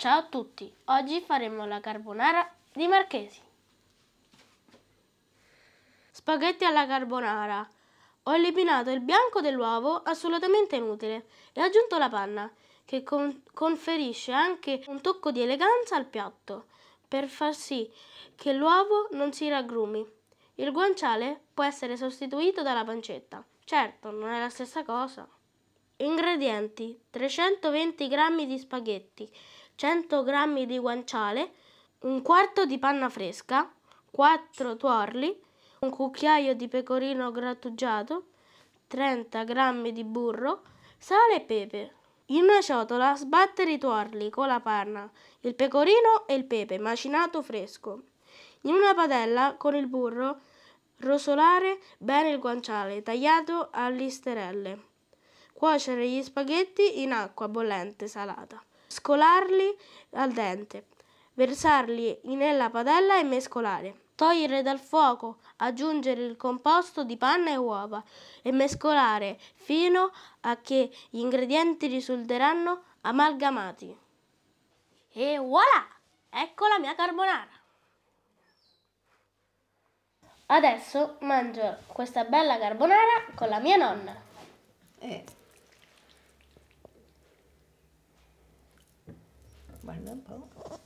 Ciao a tutti, oggi faremo la carbonara di Marchesi. Spaghetti alla carbonara. Ho eliminato il bianco dell'uovo, assolutamente inutile, e ho aggiunto la panna, che con conferisce anche un tocco di eleganza al piatto, per far sì che l'uovo non si raggrumi. Il guanciale può essere sostituito dalla pancetta. Certo, non è la stessa cosa. Ingredienti: 320 g di spaghetti, 100 g di guanciale, un quarto di panna fresca, 4 tuorli, un cucchiaio di pecorino grattugiato, 30 g di burro, sale e pepe. In una ciotola sbattere i tuorli con la panna, il pecorino e il pepe macinato fresco. In una padella con il burro rosolare bene il guanciale tagliato a listerelle. Cuocere gli spaghetti in acqua bollente salata scolarli al dente, versarli nella padella e mescolare. Togliere dal fuoco, aggiungere il composto di panna e uova e mescolare fino a che gli ingredienti risulteranno amalgamati. E voilà! Ecco la mia carbonara! Adesso mangio questa bella carbonara con la mia nonna. Eh. 万能鹏。